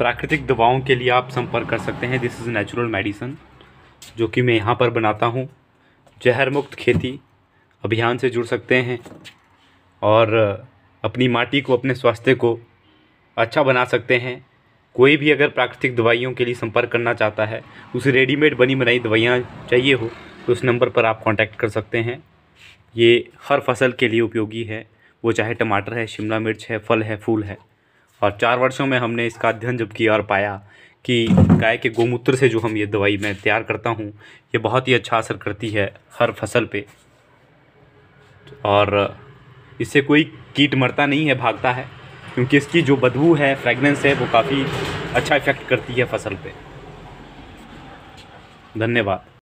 प्राकृतिक दवाओं के लिए आप संपर्क कर सकते हैं दिस इज़ नेचुरल मेडिसन जो कि मैं यहाँ पर बनाता हूँ जहर मुक्त खेती अभियान से जुड़ सकते हैं और अपनी माटी को अपने स्वास्थ्य को अच्छा बना सकते हैं कोई भी अगर प्राकृतिक दवाइयों के लिए संपर्क करना चाहता है उसे रेडीमेड बनी बनाई दवाइयाँ चाहिए हो तो उस नंबर पर आप कांटेक्ट कर सकते हैं ये हर फसल के लिए उपयोगी है वो चाहे टमाटर है शिमला मिर्च है फल है फूल है और चार वर्षों में हमने इसका अध्ययन जब किया और पाया कि गाय के गोमूत्र से जो हम ये दवाई मैं तैयार करता हूँ ये बहुत ही अच्छा असर करती है हर फसल पे और इससे कोई कीट मरता नहीं है भागता है क्योंकि इसकी जो बदबू है फ्रेगनेंस है वो काफ़ी अच्छा इफेक्ट करती है फसल पे धन्यवाद